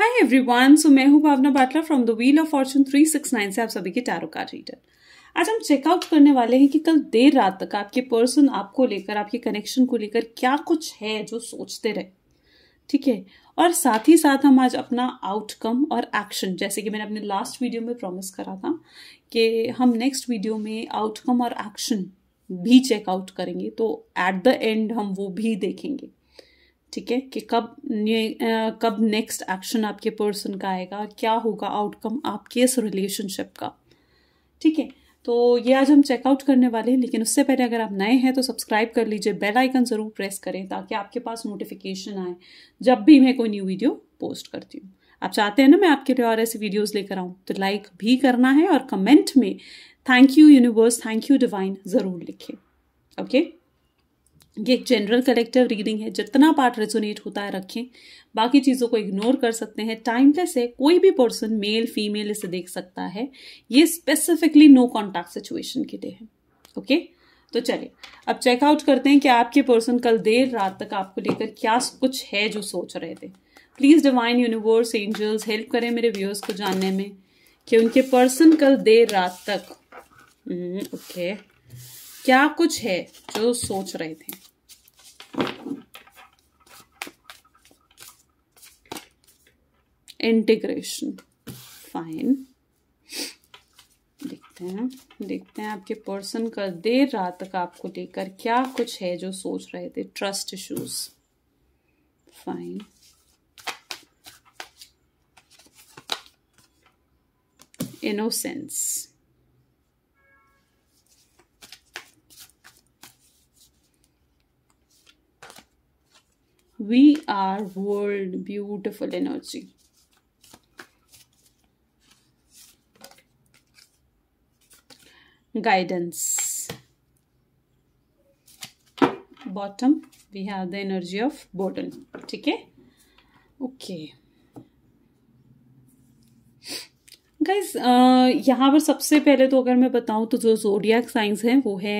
Hi everyone so मैं हूं Bhavna Batla from the wheel of fortune 369 से आप सभी के टैरो कार्ड रीडर आज हम चेकआउट करने वाले हैं कि कल देर रात तक आपके पर्सन आपको लेकर आपके कनेक्शन को लेकर क्या कुछ है जो सोचते रहे ठीक है और साथ ही साथ हम आज अपना आउटकम और एक्शन जैसे कि मैंने अपने लास्ट वीडियो में प्रॉमिस करा था कि हम नेक्स्ट वीडियो में आउटकम और एक्शन भी चेकआउट करेंगे तो एट द एंड हम वो भी देखेंगे ठीक है कि कब ये कब नेक्स्ट एक्शन आपके पर्सन का आएगा क्या होगा आउटकम आपके इस रिलेशनशिप का ठीक है तो ये आज हम चेकआउट करने वाले हैं लेकिन उससे पहले अगर आप नए हैं तो सब्सक्राइब कर लीजिए बेल आइकन ज़रूर प्रेस करें ताकि आपके पास नोटिफिकेशन आए जब भी मैं कोई न्यू वीडियो पोस्ट करती हूँ आप चाहते हैं ना मैं आपके लिए और ऐसी वीडियोस लेकर आऊँ तो लाइक भी करना है और कमेंट में thank you universe thank you divine ज़रूर लिखें ओके okay? ये एक जनरल कलेक्टिव रीडिंग है जितना पार्ट रेजोनेट होता है रखें बाकी चीज़ों को इग्नोर कर सकते हैं टाइमलेस है कोई भी पर्सन मेल फीमेल इसे देख सकता है ये स्पेसिफिकली नो कॉन्टैक्ट सिचुएशन के लिए है ओके तो चलिए अब चेकआउट करते हैं कि आपके पर्सन कल देर रात तक आपको लेकर क्या कुछ है जो सोच रहे थे please divine universe angels help करें मेरे व्यूअर्स को जानने में कि उनके पर्सन कल देर रात तक ओके हम्म, okay, क्या कुछ है जो सोच रहे थे इंटीग्रेशन फाइन देखते हैं देखते हैं आपके पर्सन का देर रात तक आपको लेकर क्या कुछ है जो सोच रहे थे trust issues fine innocence we are world beautiful energy guidance bottom we have the energy of burden okay है ओके गाइज यहाँ पर सबसे पहले तो अगर मैं बताऊँ तो जो जोडियाक साइंस हैं वो है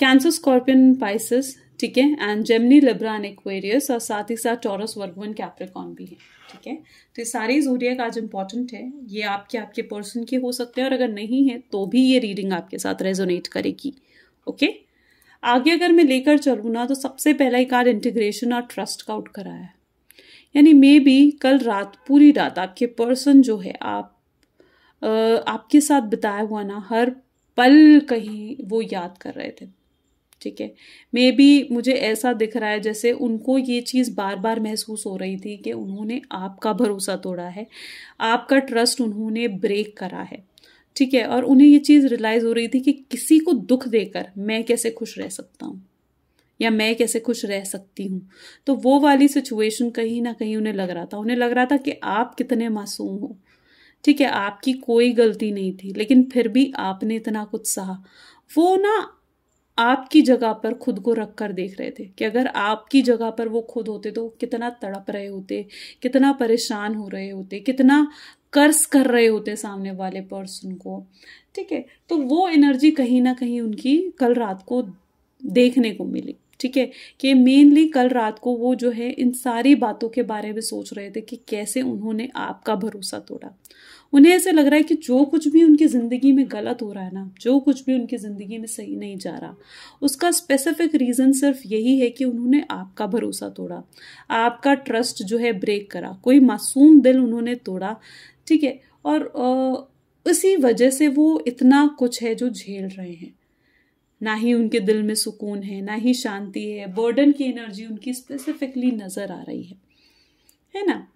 कैंसर स्कॉर्पियन पाइसिस ठीक है and Gemini Libra and Aquarius और साथ ही साथ टॉरस वर्गवन कैप्रिकॉन भी है ठीक है तो ये सारे जोडियक आज इम्पॉर्टेंट है ये आपके आपके पर्सन के हो सकते हैं और अगर नहीं है तो भी ये रीडिंग आपके साथ रेजोनेट करेगी ओके आगे अगर मैं लेकर चलूँ ना तो सबसे पहला एक कार्ड इंटीग्रेशन और ट्रस्ट का उठ कर आया है यानी मे बी कल रात पूरी रात आपके पर्सन जो है आप आ, आपके साथ बिताया हुआ ना हर पल कहीं वो याद कर रहे थे ठीक है मे बी मुझे ऐसा दिख रहा है जैसे उनको ये चीज़ बार बार महसूस हो रही थी कि उन्होंने आपका भरोसा तोड़ा है आपका ट्रस्ट उन्होंने ब्रेक करा है ठीक है और उन्हें ये चीज़ रियलाइज़ हो रही थी कि किसी को दुख देकर मैं कैसे खुश रह सकता हूँ या मैं कैसे खुश रह सकती हूँ तो वो वाली सिचुएशन कहीं ना कहीं उन्हें लग रहा था उन्हें लग रहा था कि आप कितने मासूम हो ठीक है आपकी कोई गलती नहीं थी लेकिन फिर भी आपने इतना कुछ सहा वो ना आपकी जगह पर खुद को रख कर देख रहे थे कि अगर आपकी जगह पर वो खुद होते तो कितना तड़प रहे होते कितना परेशान हो रहे होते कितना कर्स कर रहे होते सामने वाले पर्सन को ठीक है तो वो एनर्जी कहीं ना कहीं उनकी कल रात को देखने को मिली ठीक है कि मेनली कल रात को वो जो है इन सारी बातों के बारे में सोच रहे थे कि कैसे उन्होंने आपका भरोसा तोड़ा उन्हें ऐसे लग रहा है कि जो कुछ भी उनकी ज़िंदगी में गलत हो रहा है ना जो कुछ भी उनकी ज़िंदगी में सही नहीं जा रहा उसका स्पेसिफिक रीज़न सिर्फ यही है कि उन्होंने आपका भरोसा तोड़ा आपका ट्रस्ट जो है ब्रेक करा कोई मासूम दिल उन्होंने तोड़ा ठीक है और इसी वजह से वो इतना कुछ है जो झेल रहे हैं ना ही उनके दिल में सुकून है ना ही शांति है बर्डन की एनर्जी उनकी स्पेसिफिकली नज़र आ रही है है ना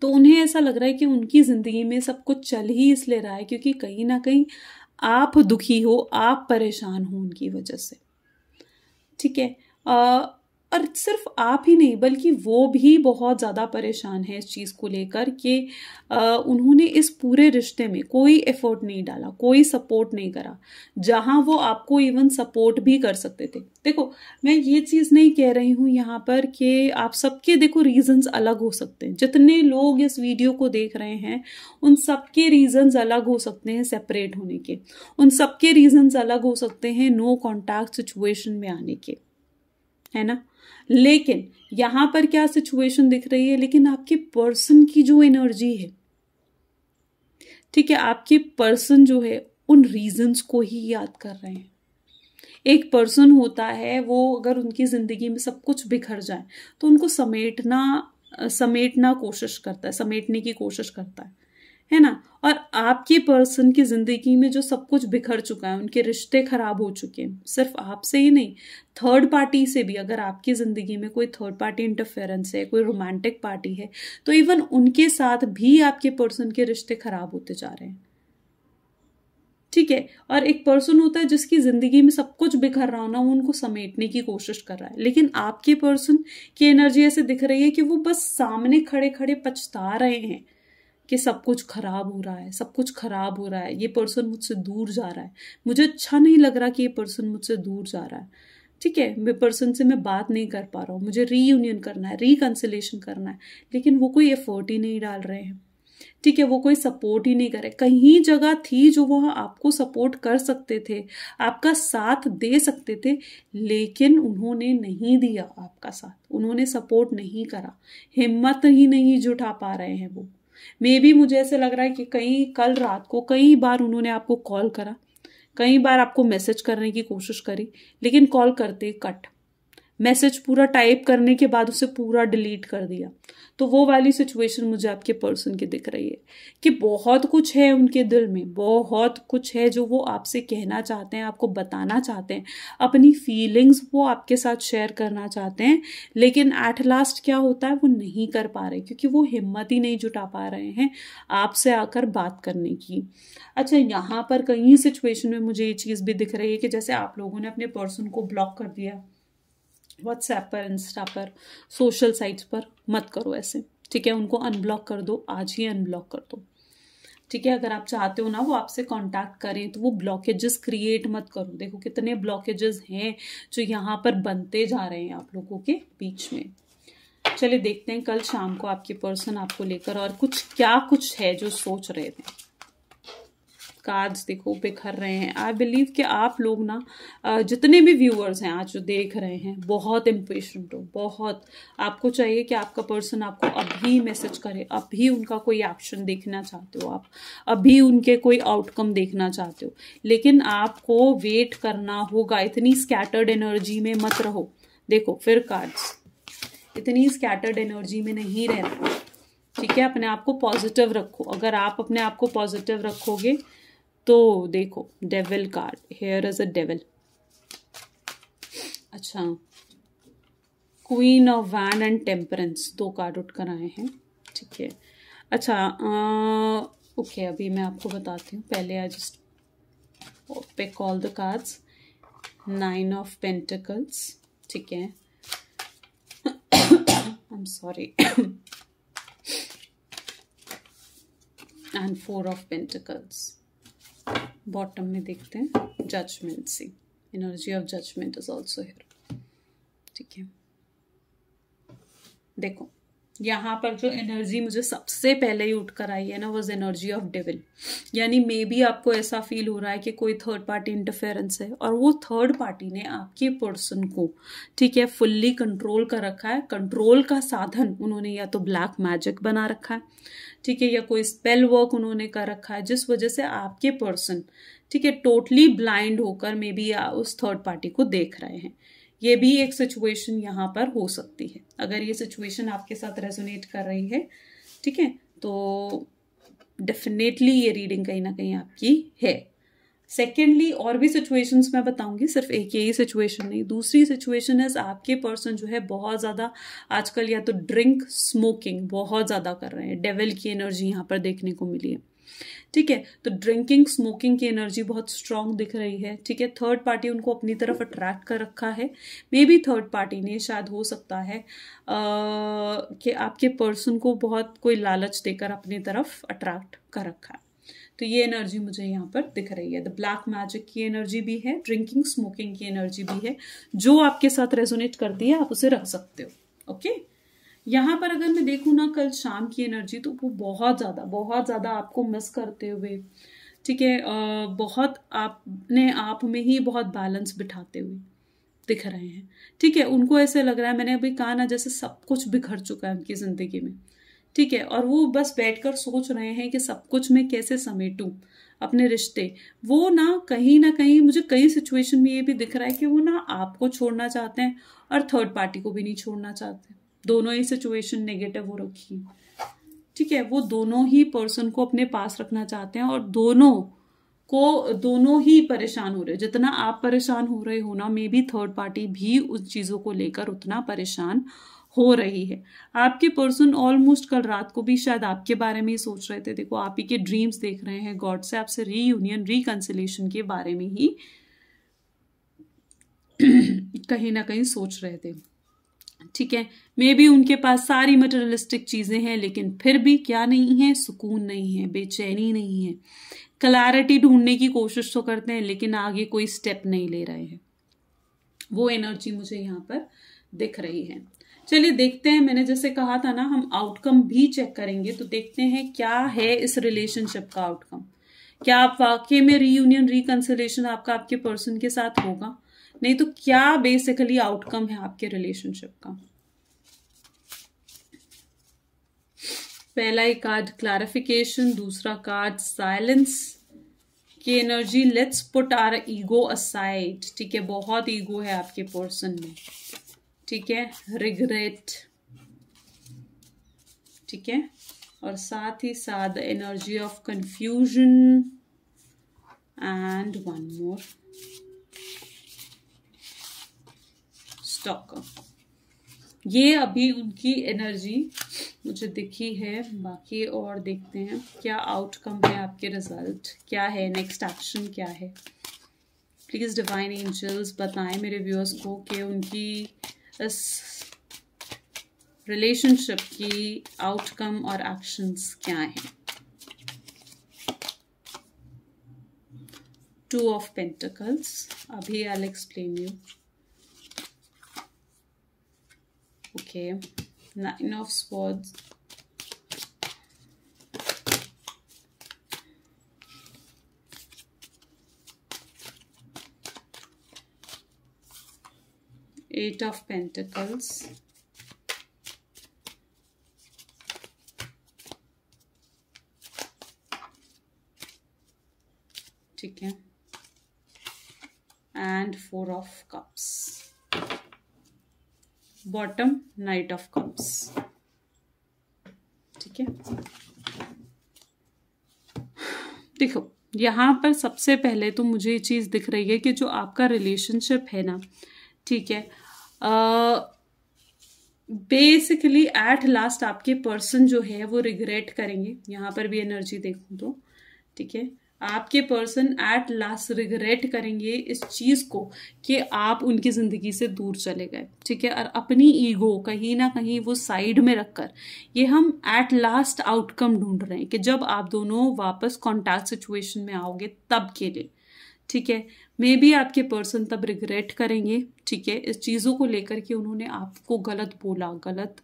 तो उन्हें ऐसा लग रहा है कि उनकी ज़िंदगी में सब कुछ चल ही इसलिए रहा है क्योंकि कहीं ना कहीं आप दुखी हो आप परेशान हो उनकी वजह से ठीक है और सिर्फ आप ही नहीं बल्कि वो भी बहुत ज़्यादा परेशान है इस चीज़ को लेकर कि उन्होंने इस पूरे रिश्ते में कोई एफर्ट नहीं डाला कोई सपोर्ट नहीं करा जहाँ वो आपको इवन सपोर्ट भी कर सकते थे देखो मैं ये चीज़ नहीं कह रही हूँ यहाँ पर कि आप सबके देखो रीजंस अलग हो सकते हैं जितने लोग इस वीडियो को देख रहे हैं उन सबके रीज़न्स अलग हो सकते हैं सेपरेट होने के उन सबके रीज़न्स अलग हो सकते हैं नो कॉन्टैक्ट सिचुएशन में आने के है ना लेकिन यहां पर क्या सिचुएशन दिख रही है लेकिन आपके पर्सन की जो एनर्जी है ठीक है आपके पर्सन जो है उन रीजंस को ही याद कर रहे हैं एक पर्सन होता है वो अगर उनकी ज़िंदगी में सब कुछ बिखर जाए तो उनको समेटना समेटना कोशिश करता है समेटने की कोशिश करता है है ना और आपके पर्सन की ज़िंदगी में जो सब कुछ बिखर चुका है उनके रिश्ते ख़राब हो चुके हैं सिर्फ आपसे ही नहीं थर्ड पार्टी से भी अगर आपकी ज़िंदगी में कोई थर्ड पार्टी इंटरफेरेंस है कोई रोमांटिक पार्टी है तो इवन उनके साथ भी आपके पर्सन के रिश्ते ख़राब होते जा रहे हैं ठीक है और एक पर्सन होता है जिसकी ज़िंदगी में सब कुछ बिखर रहा हो ना वो उनको समेटने की कोशिश कर रहा है लेकिन आपके पर्सन की एनर्जी ऐसे दिख रही है कि वो बस सामने खड़े खड़े पछता रहे हैं कि सब कुछ खराब हो रहा है सब कुछ खराब हो रहा है ये पर्सन मुझसे दूर जा रहा है मुझे अच्छा नहीं लग रहा कि ये पर्सन मुझसे दूर जा रहा है ठीक है मैं पर्सन से मैं बात नहीं कर पा रहा हूँ मुझे रीयूनियन करना है रिकन्सलेशन करना है लेकिन वो कोई एफर्ट ही नहीं डाल रहे हैं ठीक है वो कोई सपोर्ट ही नहीं करे कहीं जगह थी जो वह आपको सपोर्ट कर सकते थे आपका साथ दे सकते थे लेकिन उन्होंने नहीं दिया आपका साथ उन्होंने सपोर्ट नहीं करा हिम्मत ही नहीं जुटा पा रहे हैं वो मे भी मुझे ऐसे लग रहा है कि कई कल रात को कई बार उन्होंने आपको कॉल करा कई बार आपको मैसेज करने की कोशिश करी लेकिन कॉल करते कट मैसेज पूरा टाइप करने के बाद उसे पूरा डिलीट कर दिया तो वो वाली सिचुएशन मुझे आपके पर्सन की दिख रही है कि बहुत कुछ है उनके दिल में बहुत कुछ है जो वो आपसे कहना चाहते हैं आपको बताना चाहते हैं अपनी फीलिंग्स वो आपके साथ शेयर करना चाहते हैं लेकिन एट लास्ट क्या होता है वो नहीं कर पा रहे क्योंकि वो हिम्मत ही नहीं जुटा पा रहे हैं आपसे आकर बात करने की अच्छा यहाँ पर कई सिचुएशन में मुझे ये चीज़ भी दिख रही है कि जैसे आप लोगों ने अपने पर्सन को ब्लॉक कर दिया व्हाट्सएप पर इंस्टा पर सोशल साइट्स पर मत करो ऐसे ठीक है उनको अनब्लॉक कर दो आज ही अनब्लॉक कर दो ठीक है अगर आप चाहते हो ना वो आपसे कांटेक्ट करें तो वो ब्लॉकेजेस क्रिएट मत करो देखो कितने ब्लॉकेजेस हैं जो यहाँ पर बनते जा रहे हैं आप लोगों के बीच में चलिए देखते हैं कल शाम को आपके पर्सन आपको लेकर और कुछ क्या कुछ है जो सोच रहे थे कार्ड्स देखो बिखर रहे हैं आई बिलीव कि आप लोग ना जितने भी व्यूअर्स हैं आज जो देख रहे हैं बहुत इम्पेश हो बहुत आपको चाहिए कि आपका पर्सन आपको अभी मैसेज करे अभी उनका कोई एक्शन देखना चाहते हो आप अभी उनके कोई आउटकम देखना चाहते हो लेकिन आपको वेट करना होगा इतनी स्कैटर्ड एनर्जी में मत रहो देखो फिर कार्ड्स इतनी स्कैटर्ड एनर्जी में नहीं रहना ठीक है अपने आप को पॉजिटिव रखो अगर आप अपने आप को पॉजिटिव रखोगे तो देखो devil card here is a devil अच्छा क्वीन ऑफ वैन एंड टेम्परेंस दो कार्ड उठ कर आए हैं ठीक है अच्छा ओके अभी मैं आपको बताती हूँ पहले I just pay call the cards nine of pentacles ठीक है I am sorry and four of pentacles bottom में देखते हैं judgement see energy of judgement is also here ठीक है देखो यहाँ पर जो एनर्जी मुझे सबसे पहले ही उठ कर आई है ना वॉज एनर्जी ऑफ डेविल यानी मे बी आपको ऐसा फील हो रहा है कि कोई थर्ड पार्टी इंटरफेरेंस है और वो थर्ड पार्टी ने आपके पर्सन को ठीक है फुल्ली कंट्रोल कर रखा है कंट्रोल का साधन उन्होंने या तो ब्लैक मैजिक बना रखा है ठीक है या कोई स्पेल वर्क उन्होंने कर रखा है जिस वजह से आपके पर्सन ठीक है टोटली ब्लाइंड होकर मे बी उस थर्ड पार्टी को देख रहे हैं ये भी एक सिचुएशन यहाँ पर हो सकती है अगर ये सिचुएशन आपके साथ रेजोनेट कर रही है ठीक है तो डेफिनेटली ये रीडिंग कहीं ना कहीं आपकी है सेकेंडली और भी सिचुएशंस मैं बताऊंगी सिर्फ एक यही सिचुएशन नहीं दूसरी सिचुएशन है आपके पर्सन जो है बहुत ज़्यादा आजकल या तो ड्रिंक स्मोकिंग बहुत ज़्यादा कर रहे हैं डेवल की एनर्जी यहाँ पर देखने को मिली है ठीक है तो ड्रिंकिंग स्मोकिंग की एनर्जी बहुत स्ट्रांग दिख रही है ठीक है थर्ड पार्टी उनको अपनी तरफ अट्रैक्ट कर रखा है मे बी थर्ड पार्टी ने शायद हो सकता है आ, कि आपके पर्सन को बहुत कोई लालच देकर अपनी तरफ अट्रैक्ट कर रखा है तो ये एनर्जी मुझे यहाँ पर दिख रही है द ब्लैक मैजिक की एनर्जी भी है ड्रिंकिंग स्मोकिंग की एनर्जी भी है जो आपके साथ रेजोनेट करती है आप उसे रख सकते हो ओके okay? यहाँ पर अगर मैं देखूँ ना कल शाम की एनर्जी तो वो बहुत ज़्यादा बहुत ज़्यादा आपको मिस करते हुए ठीक है बहुत आपने आप में ही बहुत बैलेंस बिठाते हुए दिख रहे हैं ठीक है उनको ऐसे लग रहा है मैंने अभी कहा ना जैसे सब कुछ बिखर चुका है उनकी ज़िंदगी में ठीक है और वो बस बैठकर सोच रहे हैं कि सब कुछ मैं कैसे समेटूं अपने रिश्ते वो ना कहीं ना कहीं मुझे कई सिचुएशन में ये भी दिख रहा है कि वो ना आपको छोड़ना चाहते हैं और थर्ड पार्टी को भी नहीं छोड़ना चाहते दोनों ही सिचुएशन नेगेटिव हो रखी है ठीक है वो दोनों ही पर्सन को अपने पास रखना चाहते हैं और दोनों को दोनों ही परेशान हो रहे हैं जितना आप परेशान हो रहे हो ना मे बी थर्ड पार्टी भी उस चीज़ों को लेकर उतना परेशान हो रही है आपके पर्सन ऑलमोस्ट कल रात को भी शायद आपके बारे में ही सोच रहे थे देखो आप ही के ड्रीम्स देख रहे हैं गॉड से आपसे री यूनियन रिकन्सिलेशन के बारे में ही कहीं ना कहीं सोच रहे थे ठीक है मे बी उनके पास सारी मटेरियलिस्टिक चीज़ें हैं लेकिन फिर भी क्या नहीं है सुकून नहीं है बेचैनी नहीं है क्लैरिटी ढूंढने की कोशिश तो करते हैं लेकिन आगे कोई स्टेप नहीं ले रहे हैं वो एनर्जी मुझे यहाँ पर दिख रही है चलिए देखते हैं मैंने जैसे कहा था ना हम आउटकम भी चेक करेंगे तो देखते हैं क्या है इस रिलेशनशिप का आउटकम क्या आप वाकई में रीयूनियन रिकन्सिलेशन आपका आपके पर्सन के साथ होगा नहीं तो क्या बेसिकली आउटकम है आपके रिलेशनशिप का पहला एक कार्ड क्लैरिफिकेशन दूसरा कार्ड साइलेंस की energy let's put our ego aside ठीक है बहुत ईगो है आपके पर्सन में ठीक है रिग्रेट ठीक है और साथ ही साथ energy of confusion and one more stock ये अभी उनकी एनर्जी मुझे दिखी है बाकी और देखते हैं क्या आउटकम है आपके रिजल्ट क्या है नेक्स्ट एक्शन क्या है प्लीज़ डिवाइन एंजल्स बताएं मेरे व्यूअर्स को कि उनकी इस रिलेशनशिप की आउटकम और एक्शंस क्या हैं टू ऑफ पेंटिकल्स अभी I explain you okay nine of swords eight of pentacles ठीक है and four of cups bottom knight of cups ठीक है देखो यहाँ पर सबसे पहले तो मुझे ये चीज़ दिख रही है कि जो आपका रिलेशनशिप है ना ठीक है बेसिकली एट लास्ट आपके पर्सन जो है वो रिग्रेट करेंगे यहाँ पर भी एनर्जी देखूँ तो ठीक है आपके पर्सन एट लास्ट रिग्रेट करेंगे इस चीज़ को कि आप उनकी ज़िंदगी से दूर चले गए ठीक है और अपनी ईगो कहीं ना कहीं वो साइड में रखकर ये हम एट लास्ट आउटकम ढूंढ रहे हैं कि जब आप दोनों वापस कॉन्टैक्ट सिचुएशन में आओगे तब के लिए ठीक है मे बी आपके पर्सन तब रिग्रेट करेंगे ठीक है इस चीज़ों को लेकर कि उन्होंने आपको गलत बोला गलत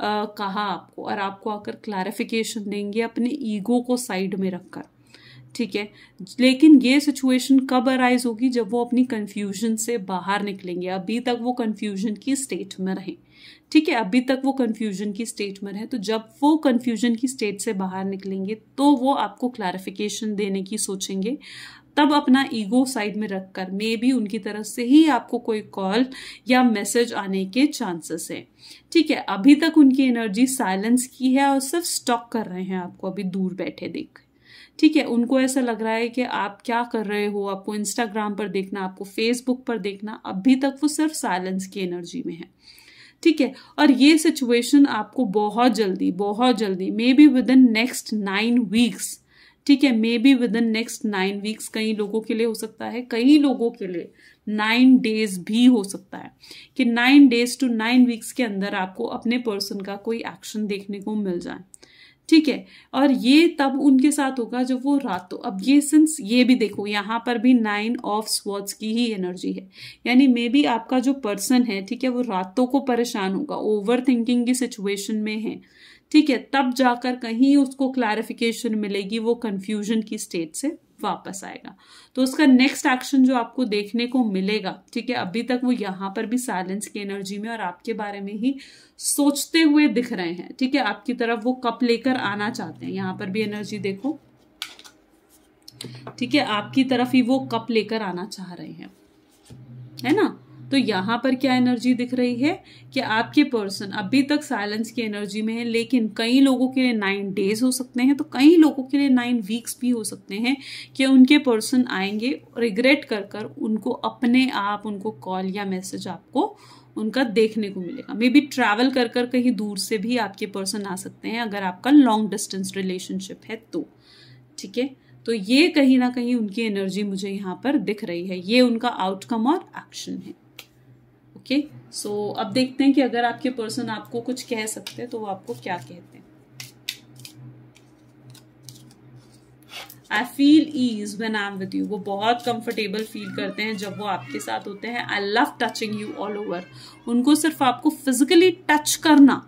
आ, कहा आपको और आपको आकर क्लैरिफिकेशन देंगे अपने ईगो को साइड में रखकर ठीक है लेकिन ये सिचुएशन कब अराइज होगी जब वो अपनी कन्फ्यूजन से बाहर निकलेंगे अभी तक वो कन्फ्यूजन की स्टेट में रहें ठीक है अभी तक वो कन्फ्यूजन की स्टेट में रहें तो जब वो कन्फ्यूजन की स्टेट से बाहर निकलेंगे तो वो आपको क्लैरिफिकेशन देने की सोचेंगे तब अपना ईगो साइड में रखकर मे बी उनकी तरफ से ही आपको कोई कॉल या मैसेज आने के चांसेस हैं ठीक है अभी तक उनकी एनर्जी साइलेंस की है और सिर्फ स्टॉक कर रहे हैं आपको अभी दूर बैठे देख ठीक है उनको ऐसा लग रहा है कि आप क्या कर रहे हो आपको इंस्टाग्राम पर देखना आपको फेसबुक पर देखना अभी तक वो सिर्फ साइलेंस की एनर्जी में है ठीक है और ये सिचुएशन आपको बहुत जल्दी बहुत जल्दी maybe within next nine weeks ठीक है maybe within next nine weeks कई लोगों के लिए हो सकता है कई लोगों के लिए नाइन डेज भी हो सकता है कि nine days to nine weeks के अंदर आपको अपने पर्सन का कोई एक्शन देखने को मिल जाए ठीक है और ये तब उनके साथ होगा जब वो रातों तो, अब ये सिंस ये भी देखो यहाँ पर भी नाइन ऑफ स्वर्ड्स की ही एनर्जी है यानी मे बी आपका जो पर्सन है ठीक है वो रातों को परेशान होगा ओवर थिंकिंग की सिचुएशन में है ठीक है तब जाकर कहीं उसको क्लैरिफिकेशन मिलेगी वो कन्फ्यूजन की स्टेट से वापस आएगा तो उसका नेक्स्ट एक्शन जो आपको देखने को मिलेगा ठीक है अभी तक वो यहाँ पर भी साइलेंस की एनर्जी में और आपके बारे में ही सोचते हुए दिख रहे हैं ठीक है आपकी तरफ वो कप लेकर आना चाहते हैं यहाँ पर भी एनर्जी देखो ठीक है आपकी तरफ ही वो कप लेकर आना चाह रहे हैं है ना तो यहाँ पर क्या एनर्जी दिख रही है कि आपके पर्सन अभी तक साइलेंस की एनर्जी में है लेकिन कई लोगों के लिए नाइन डेज हो सकते हैं तो कई लोगों के लिए नाइन वीक्स भी हो सकते हैं कि उनके पर्सन आएंगे रिग्रेट कर कर उनको अपने आप उनको कॉल या मैसेज आपको उनका देखने को मिलेगा मे बी ट्रैवल कर कर कहीं दूर से भी आपके पर्सन आ सकते हैं अगर आपका लॉन्ग डिस्टेंस रिलेशनशिप है तो ठीक है तो ये कहीं ना कहीं उनकी एनर्जी मुझे यहाँ पर दिख रही है ये उनका आउटकम और एक्शन है ओके सो अब देखते हैं कि अगर आपके पर्सन आपको कुछ कह सकते हैं तो वो आपको क्या कहते हैं I feel ease when I am with you वो बहुत कंफर्टेबल फील करते हैं जब वो आपके साथ होते हैं I love touching you all over उनको सिर्फ आपको फिजिकली टच करना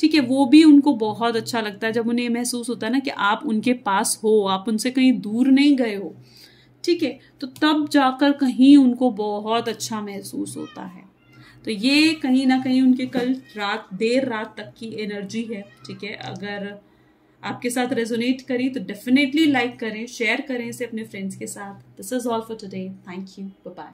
ठीक है वो भी उनको बहुत अच्छा लगता है जब उन्हें महसूस होता है ना कि आप उनके पास हो आप उनसे कहीं दूर नहीं गए हो ठीक है तो तब जाकर कहीं उनको बहुत अच्छा महसूस होता है तो ये कहीं ना कहीं उनके कल रात देर रात तक की एनर्जी है ठीक है अगर आपके साथ रेजोनेट करी तो डेफिनेटली लाइक करें शेयर करें इसे अपने फ्रेंड्स के साथ this is all for today thank you bye